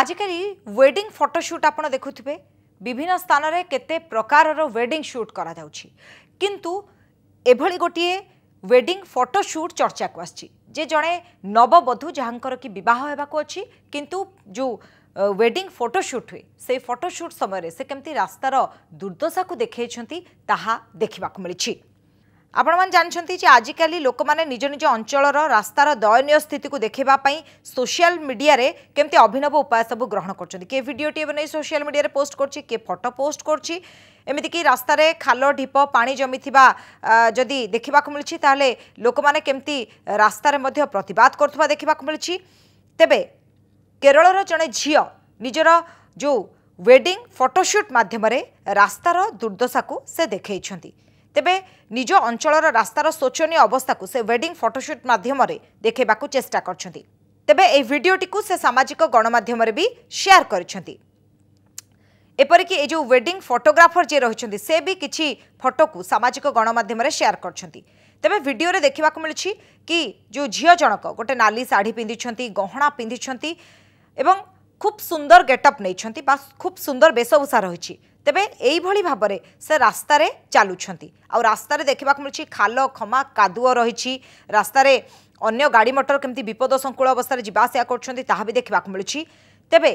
ଆଜିକାଲି wedding photoshoot ଆପଣ ଦେଖୁଥିବେ ବିଭିନ୍ନ ସ୍ଥାନରେ କେତେ ପ୍ରକାରର ୱେଡ଼ିଂ ସୁଟ୍ କରାଯାଉଛି କିନ୍ତୁ ଏଭଳି ଗୋଟିଏ ୱେଡ଼ିଂ ଫଟୋସୁଟ୍ ଚର୍ଚ୍ଚାକୁ ଆସିଛି ଯେ ଜଣେ ନବବଧୂ ଯାହାଙ୍କର କି ବିବାହ ହେବାକୁ ଅଛି କିନ୍ତୁ ଯେଉଁ ୱେଡ଼ିଂ ଫଟୋସୁଟ୍ ହୁଏ ସେହି ଫଟୋସୁଟ୍ ସମୟରେ ସେ କେମିତି ରାସ୍ତାର ଦୁର୍ଦ୍ଦଶାକୁ ଦେଖାଇଛନ୍ତି ତାହା ଦେଖିବାକୁ ମିଳିଛି ଆପଣମାନେ ଜାଣିଛନ୍ତି ଯେ ଆଜିକାଲି ଲୋକମାନେ ନିଜ ନିଜ ଅଞ୍ଚଳର ରାସ୍ତାର ଦୟନୀୟ ସ୍ଥିତିକୁ ଦେଖିବା ପାଇଁ ସୋସିଆଲ ମିଡ଼ିଆରେ କେମିତି ଅଭିନବ ଉପାୟ ସବୁ ଗ୍ରହଣ କରୁଛନ୍ତି କିଏ ଭିଡ଼ିଓଟିଏ ବନେଇ ସୋସିଆଲ ମିଡ଼ିଆରେ ପୋଷ୍ଟ କରୁଛି କିଏ ଫଟୋ ପୋଷ୍ଟ କରୁଛି ଏମିତିକି ରାସ୍ତାରେ ଖାଲ ଢିପ ପାଣି ଜମିଥିବା ଯଦି ଦେଖିବାକୁ ମିଳୁଛି ତାହେଲେ ଲୋକମାନେ କେମିତି ରାସ୍ତାରେ ମଧ୍ୟ ପ୍ରତିବାଦ କରୁଥିବା ଦେଖିବାକୁ ମିଳୁଛି ତେବେ କେରଳର ଜଣେ ଝିଅ ନିଜର ଯେଉଁ ୱେଡ଼ିଂ ଫଟୋସୁଟ୍ ମାଧ୍ୟମରେ ରାସ୍ତାର ଦୁର୍ଦ୍ଦଶାକୁ ସେ ଦେଖେଇଛନ୍ତି ତେବେ ନିଜ ଅଞ୍ଚଳର ରାସ୍ତାର ଶୋଚନୀୟ ଅବସ୍ଥାକୁ ସେ ୱେଡିଂ ଫଟୋସୁଟ୍ ମାଧ୍ୟମରେ ଦେଖାଇବାକୁ ଚେଷ୍ଟା କରିଛନ୍ତି ତେବେ ଏହି ଭିଡ଼ିଓଟିକୁ ସେ ସାମାଜିକ ଗଣମାଧ୍ୟମରେ ବି ସେୟାର କରିଛନ୍ତି ଏପରିକି ଏ ଯେଉଁ ୱେଡିଂ ଫଟୋଗ୍ରାଫର ଯିଏ ରହିଛନ୍ତି ସେ ବି କିଛି ଫଟୋକୁ ସାମାଜିକ ଗଣମାଧ୍ୟମରେ ସେୟାର କରିଛନ୍ତି ତେବେ ଭିଡ଼ିଓରେ ଦେଖିବାକୁ ମିଳୁଛି କି ଯେଉଁ ଝିଅ ଜଣକ ଗୋଟେ ନାଲି ଶାଢ଼ୀ ପିନ୍ଧିଛନ୍ତି ଗହଣା ପିନ୍ଧିଛନ୍ତି ଏବଂ খুব সুন্দর গেটঅপ নেইছেন বা খুব সুন্দর বেশভূষা রয়েছে তেবে এইভাবে ভাবে সে রাস্তায় চালুছেন আস্তার দেখা মিলছে খাল ক্ষমা কাদুଅ রয়েছে রাস্তায় অন্য গাড়ি মটর কেমি বিপদসংকুল অবস্থায় যা আসা করছেন তাহা বি দেখা মিলুছি তেবে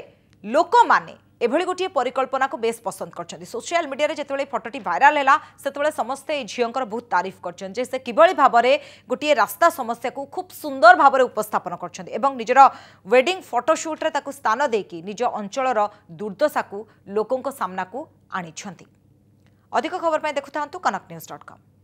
লোকমানে এভাবে গোটিয়ে পরিকল্পনা বেশ পসন্দ করছেন সোশিয়াল মিডিয়ায় যেত ফটোটি ভাইরাল হল সেতবে সমস্তে এই ঝিওঙ্কর বহু তারিফ করছেন যে সে কিভাবে ভাবে গোটিয়ে রাস্তা সমস্যা খুব সুন্দর ভাবে উপস্থাপন করছেন এবং নিজের ওয়েডিং ফটোশুট্রে তাকে স্থান দিয়ে নিজ অঞ্চলর দুর্দশা লোক সামনাকু আনিছেন অধিক খবর পাই কনক নিউজ ডট কম